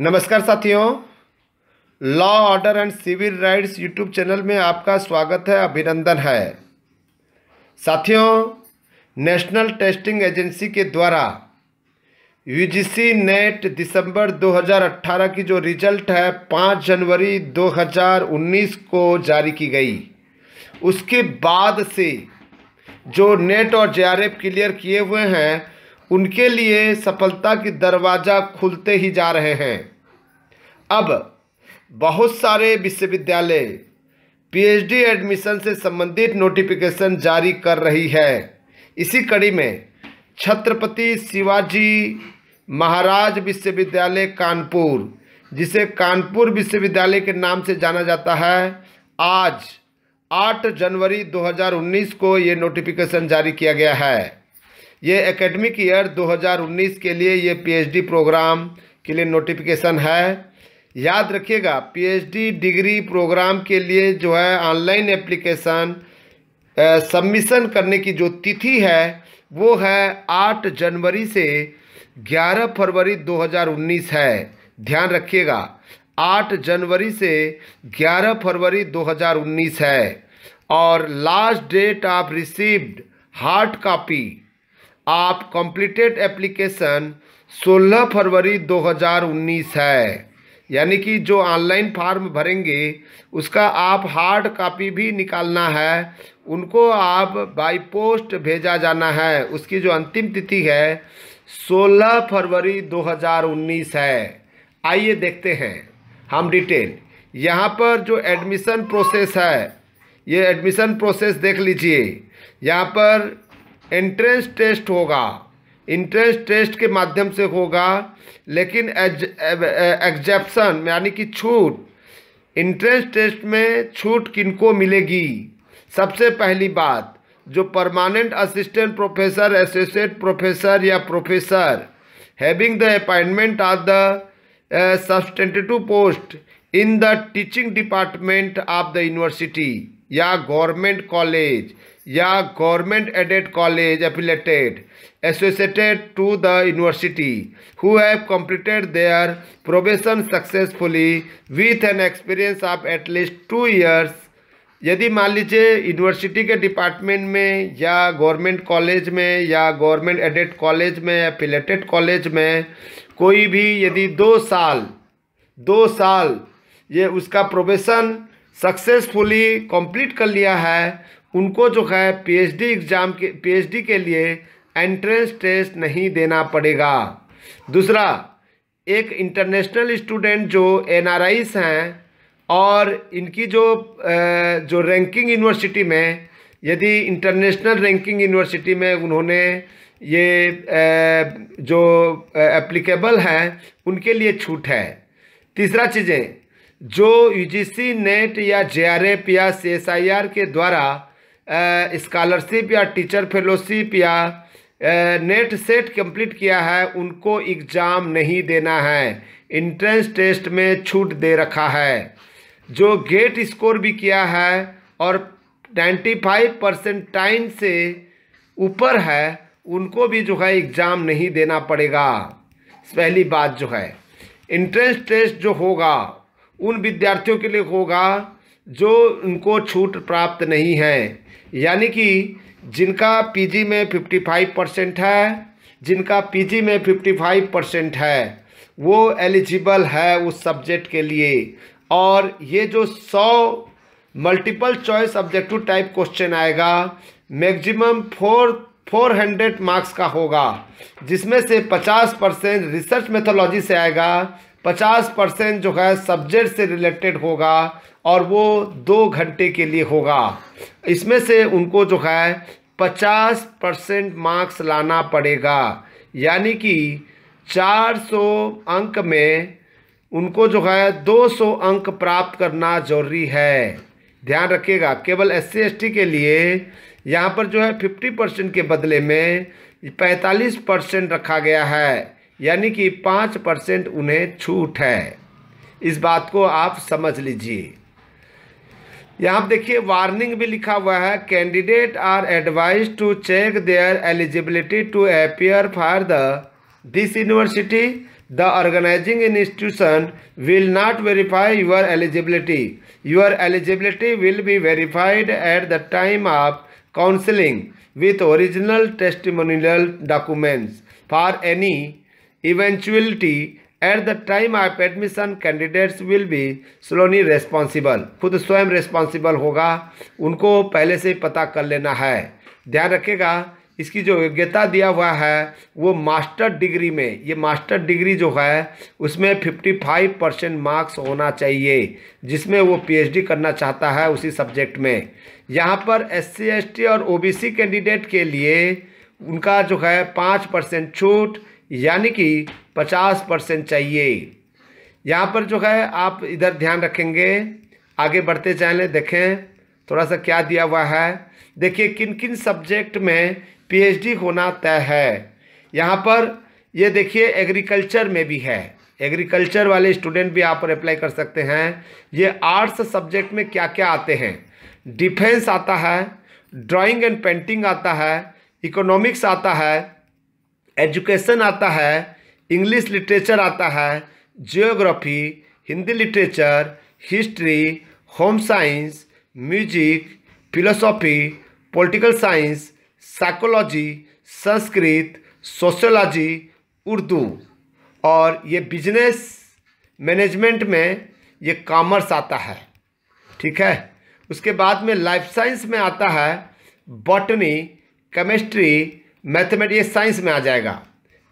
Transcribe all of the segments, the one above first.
नमस्कार साथियों law order and civil rights YouTube channel में आपका स्वागत है अभिनंदन है साथियों नेशनल टेस्टिंग एजेंसी के द्वारा यूजीसी नेट दिसंबर 2018 की जो रिजल्ट है 5 जनवरी 2019 को जारी की गई उसके बाद से जो नेट और जे क्लियर किए हुए हैं उनके लिए सफलता की दरवाज़ा खुलते ही जा रहे हैं अब बहुत सारे विश्वविद्यालय पीएचडी एडमिशन से संबंधित नोटिफिकेशन जारी कर रही है इसी कड़ी में छत्रपति शिवाजी महाराज विश्वविद्यालय कानपुर जिसे कानपुर विश्वविद्यालय के नाम से जाना जाता है आज 8 जनवरी 2019 को ये नोटिफिकेशन जारी किया गया है ये एकेडमिक ईयर 2019 के लिए ये पीएचडी प्रोग्राम के लिए नोटिफिकेशन है याद रखिएगा पीएचडी डिग्री प्रोग्राम के लिए जो है ऑनलाइन एप्लीकेशन सबमिशन करने की जो तिथि है वो है 8 जनवरी से 11 फरवरी 2019 है ध्यान रखिएगा 8 जनवरी से 11 फरवरी 2019 है और last date of received hard copy of completed application 16 फरवरी 2019 है यानी कि जो ऑनलाइन फार्म भरेंगे उसका आप हार्ड कॉपी भी निकालना है उनको आप बाई पोस्ट भेजा जाना है उसकी जो अंतिम तिथि है 16 फरवरी 2019 है आइए देखते हैं हम डिटेल यहाँ पर जो एडमिशन प्रोसेस है ये एडमिशन प्रोसेस देख लीजिए यहाँ पर एंट्रेंस टेस्ट होगा इंट्रेंस टेस्ट के माध्यम से होगा लेकिन एग्जेप्सन यानी कि छूट इंट्रेंस टेस्ट में छूट किनको मिलेगी सबसे पहली बात जो permanent assistant professor associate professor या professor having the appointment of the substantive post in the teaching department of the university या गवर्नमेंट कॉलेज या government aided college affiliated associated to the university who have completed their probation successfully with an experience of at least two years यदि मान लीजिए university के department में या government college में या गवर्नमेंट एडेड कॉलेज में या फिलेटेड कॉलेज में कोई भी यदि दो साल दो साल ये उसका प्रोबेशन सक्सेसफुली कंप्लीट कर लिया है उनको जो है पीएचडी एग्ज़ाम के पीएचडी के लिए एंट्रेंस टेस्ट नहीं देना पड़ेगा दूसरा एक इंटरनेशनल स्टूडेंट जो एन हैं और इनकी जो जो रैंकिंग यूनिवर्सिटी में यदि इंटरनेशनल रैंकिंग यूनिवर्सिटी में उन्होंने ये जो एप्लीकेबल हैं उनके लिए छूट है तीसरा चीज़ें जो यूजीसी नेट या जेआरएफ या सीएसआईआर के द्वारा स्कॉलरशिप या टीचर फेलोशिप या नेट सेट कंप्लीट किया है उनको एग्ज़ाम नहीं देना है इंट्रेंस टेस्ट में छूट दे रखा है जो गेट स्कोर भी किया है और 95 परसेंट टाइम से ऊपर है उनको भी जो है एग्ज़ाम नहीं देना पड़ेगा पहली बात जो है इंट्रेंस टेस्ट जो होगा उन विद्यार्थियों के लिए होगा जो उनको छूट प्राप्त नहीं है यानी कि जिनका पीजी में फिफ्टी फाइव परसेंट है जिनका पीजी में फिफ्टी फाइव परसेंट है वो एलिजिबल है उस सब्जेक्ट के लिए और ये जो सौ multiple choice objective type question आएगा maximum four four hundred marks का होगा जिसमें से पचास परसेंट रिसर्च मेथोलॉजी से आएगा पचास परसेंट जो है सब्जेक्ट से रिलेटेड होगा और वो दो घंटे के लिए होगा इसमें से उनको जो है पचास परसेंट मार्क्स लाना पड़ेगा यानी कि चार सौ अंक में उनको जो है दो सौ अंक प्राप्त करना जरूरी है ध्यान रखिएगा केवल एस सी के लिए यहाँ पर जो है फिफ्टी परसेंट के बदले में पैंतालीस परसेंट रखा गया है यानी कि पाँच परसेंट उन्हें छूट है इस बात को आप समझ लीजिए यहाँ पर देखिए वार्निंग भी लिखा हुआ है candidate are advise to check their eligibility to appear for the this university the organising institution will not verify your eligibility your eligibility will be verified at the time of counselling with original testimonial documents for any eventuality at the time of admission candidates will be solely responsible खुद स्वयं responsible होगा उनको पहले से पता कर लेना है ध्यान रखेगा इसकी जो योग्यता दिया हुआ है वो मास्टर डिग्री में ये मास्टर डिग्री जो है उसमें 55 परसेंट मार्क्स होना चाहिए जिसमें वो पीएचडी करना चाहता है उसी सब्जेक्ट में यहाँ पर एस सी और ओबीसी कैंडिडेट के लिए उनका जो है पाँच परसेंट छूट यानी कि 50 परसेंट चाहिए यहाँ पर जो है आप इधर ध्यान रखेंगे आगे बढ़ते चलें देखें थोड़ा सा क्या दिया हुआ है देखिए किन किन सब्जेक्ट में पीएचडी होना तय है यहाँ पर ये देखिए एग्रीकल्चर में भी है एग्रीकल्चर वाले स्टूडेंट भी यहाँ पर अप्लाई कर सकते हैं ये आर्ट्स सब्जेक्ट में क्या क्या आते हैं डिफेंस आता है ड्राइंग एंड पेंटिंग आता है इकोनॉमिक्स आता है एजुकेशन आता है इंग्लिश लिटरेचर आता है geography Hindi literature history home science music philosophy political science psychology Sanskrit sociology Urdu और ये बिजनेस मैनेजमेंट में ये कॉमर्स आता है ठीक है उसके बाद में लाइफ साइंस में आता है बॉटनी केमिस्ट्री मैथमेटिक्स साइंस में आ जाएगा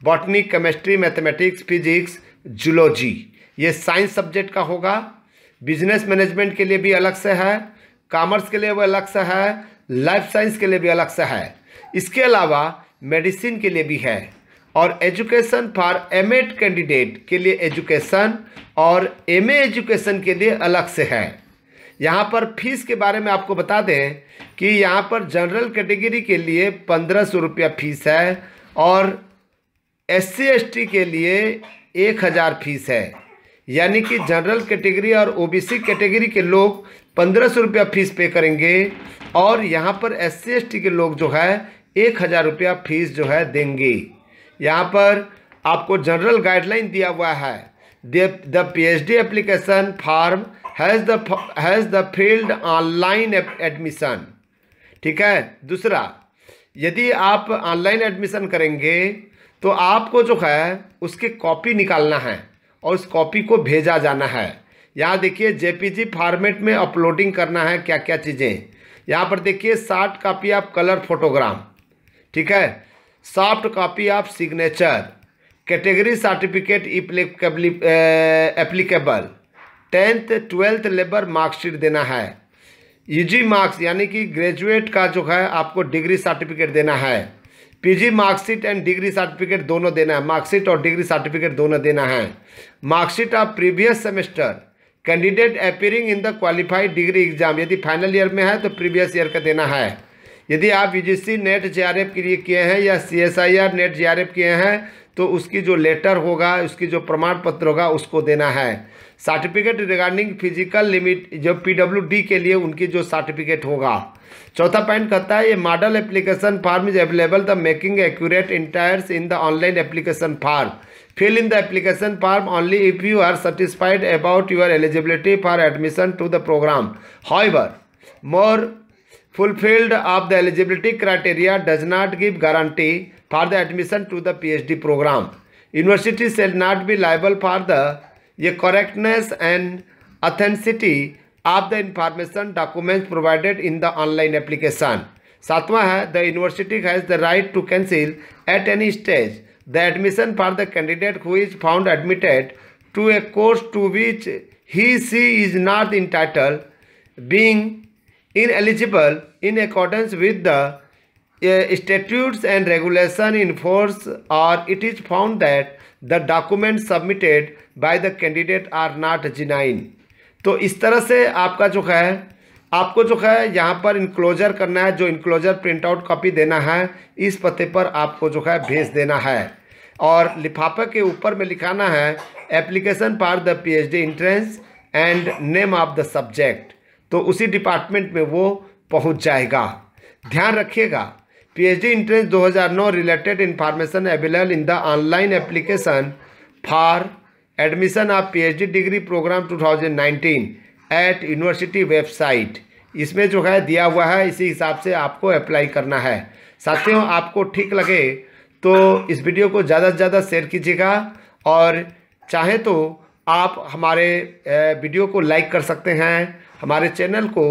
botany chemistry mathematics physics zoology ये साइंस सब्जेक्ट का होगा बिजनेस मैनेजमेंट के लिए भी अलग से है कॉमर्स के लिए भी अलग से है लाइफ साइंस के लिए भी अलग से है इसके अलावा मेडिसिन के लिए भी है और एजुकेशन फॉर एम कैंडिडेट के लिए एजुकेशन और एम एजुकेशन के लिए अलग से है यहाँ पर फीस के बारे में आपको बता दें कि यहाँ पर जनरल कैटेगरी के लिए पंद्रह सौ रुपया फीस है और एस सी के लिए एक हज़ार फीस है यानी कि जनरल कैटेगरी और ओबीसी कैटेगरी के लोग पंद्रह सौ रुपया फीस पे करेंगे और यहाँ पर एस सी के लोग जो है एक हज़ार रुपया फीस जो है देंगे यहाँ पर आपको जनरल गाइडलाइन दिया हुआ है the P H D application form has the has the failed online admission ठीक है दूसरा यदि आप ऑनलाइन एडमिशन करेंगे तो आपको जो है उसकी कॉपी निकालना है और उस कॉपी को भेजा जाना है यहाँ देखिए जेपीजी फॉर्मेट में अपलोडिंग करना है क्या क्या चीज़ें यहाँ पर देखिए short copy of colour photogram ठीक है soft copy of signature category certificate applicable tenth twelfth labour marksheet देना है यूजी e मार्क्स यानी कि ग्रेजुएट का जो है आपको डिग्री सर्टिफिकेट देना है PG marksheet and degree certificate दोनों देना है मार्कशीट और डिग्री सर्टिफिकेट दोनों देना है marksheet of previous semester candidate appearing in the qualified degree exam यदि फाइनल ईयर में है तो प्रीवियस ईयर का देना है यदि आप यूजीसी नेट जेआरएफ के लिए किए हैं या सीएसआईआर नेट जेआरएफ किए हैं तो उसकी जो लेटर होगा उसकी जो प्रमाण पत्र होगा उसको देना है सर्टिफिकेट रिगार्डिंग फिजिकल लिमिट जो पी डब्ल्यू डी के लिए उनकी जो सर्टिफिकेट होगा चौथा पॉइंट कहता है ये model application form is available the making accurate entries in the online application form fill in the application form only if you are satisfied about your eligibility for admission to the programme however more fulfilled of the eligibility criteria does not give guarantee for the admission to the P H D programme university shall not be liable for the ये correctness and authenticity of the information documents provided in the online application. सातवां है the university has the right to cancel at any stage the admission for the candidate who is found admitted to a course to which he she is not entitled, being in eligible in accordance with the statutes and regulation in force or it is found that the document submitted by the candidate are not genuine तो इस तरह से आपका जो है आपको जो है यहाँ पर इनक्लोजर करना है जो इनक्लोजर प्रिंट आउट कॉपी देना है इस पते पर आपको जो है भेज देना है और लिफाफे के ऊपर में लिखाना है application for the PhD entrance and name of the subject तो उसी डिपार्टमेंट में वो पहुँच जाएगा ध्यान रखिएगा PhD entrance 2009 related information available in the online application for admission of PhD degree programme 2019 at university website इसमें जो है दिया हुआ है इसी हिसाब से आपको अप्लाई करना है साथियों आपको ठीक लगे तो इस वीडियो को ज़्यादा से ज़्यादा शेयर कीजिएगा और चाहे तो आप हमारे वीडियो को लाइक कर सकते हैं हमारे चैनल को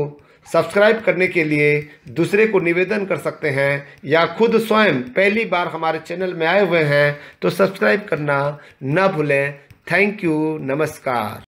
सब्सक्राइब करने के लिए दूसरे को निवेदन कर सकते हैं या खुद स्वयं पहली बार हमारे चैनल में आए हुए हैं तो सब्सक्राइब करना न भूलें थैंक यू नमस्कार